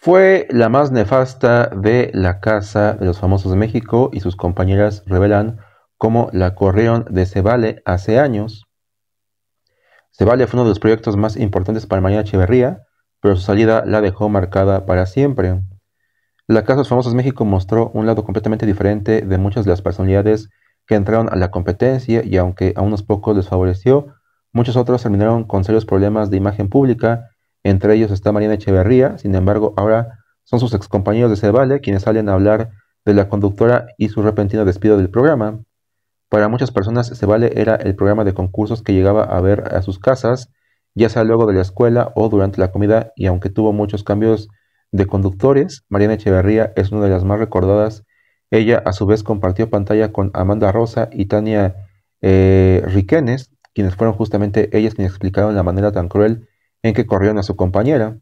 Fue la más nefasta de la Casa de los Famosos de México y sus compañeras revelan cómo la corrieron de Cebale hace años. Cebale fue uno de los proyectos más importantes para María Echeverría, pero su salida la dejó marcada para siempre. La Casa de los Famosos de México mostró un lado completamente diferente de muchas de las personalidades que entraron a la competencia y aunque a unos pocos les favoreció, muchos otros terminaron con serios problemas de imagen pública entre ellos está Mariana Echeverría, sin embargo, ahora son sus excompañeros de Cebale quienes salen a hablar de la conductora y su repentino despido del programa. Para muchas personas, Cebale era el programa de concursos que llegaba a ver a sus casas, ya sea luego de la escuela o durante la comida, y aunque tuvo muchos cambios de conductores, Mariana Echeverría es una de las más recordadas. Ella a su vez compartió pantalla con Amanda Rosa y Tania eh, Riquenes, quienes fueron justamente ellas quienes explicaron la manera tan cruel en que corrieron a su compañera.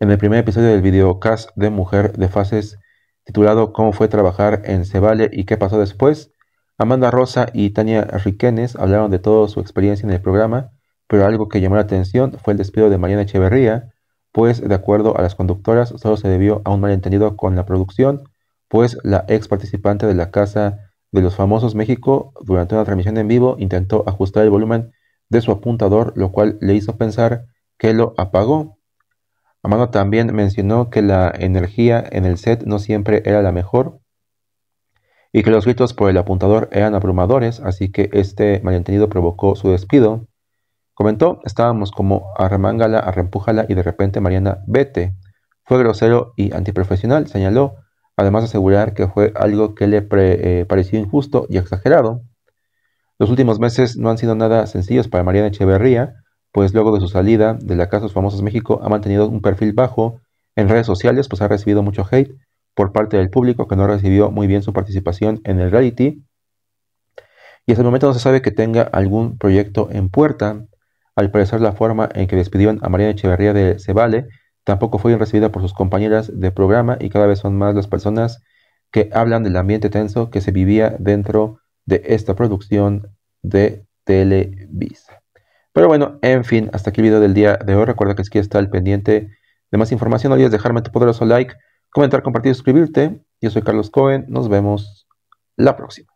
En el primer episodio del videocast de Mujer de Fases, titulado Cómo fue trabajar en Cebale y qué pasó después, Amanda Rosa y Tania Riquenes hablaron de toda su experiencia en el programa, pero algo que llamó la atención fue el despido de Mariana Echeverría, pues de acuerdo a las conductoras solo se debió a un malentendido con la producción, pues la ex participante de la Casa de los Famosos México durante una transmisión en vivo intentó ajustar el volumen de su apuntador, lo cual le hizo pensar que lo apagó. Amado también mencionó que la energía en el set no siempre era la mejor y que los gritos por el apuntador eran abrumadores, así que este malentendido provocó su despido. Comentó, estábamos como arremángala, arrempújala y de repente Mariana, vete. Fue grosero y antiprofesional, señaló, además de asegurar que fue algo que le eh, pareció injusto y exagerado. Los últimos meses no han sido nada sencillos para Mariana Echeverría, pues luego de su salida de la Casa de los Famosos México ha mantenido un perfil bajo en redes sociales, pues ha recibido mucho hate por parte del público que no recibió muy bien su participación en el reality. Y hasta el momento no se sabe que tenga algún proyecto en puerta. Al parecer la forma en que despidieron a Mariana Echeverría de Cebale tampoco fue bien recibida por sus compañeras de programa y cada vez son más las personas que hablan del ambiente tenso que se vivía dentro de esta producción de Televisa. Pero bueno, en fin, hasta aquí el video del día de hoy. Recuerda que aquí está el pendiente de más información. No olvides dejarme tu poderoso like, comentar, compartir, suscribirte. Yo soy Carlos Cohen. Nos vemos la próxima.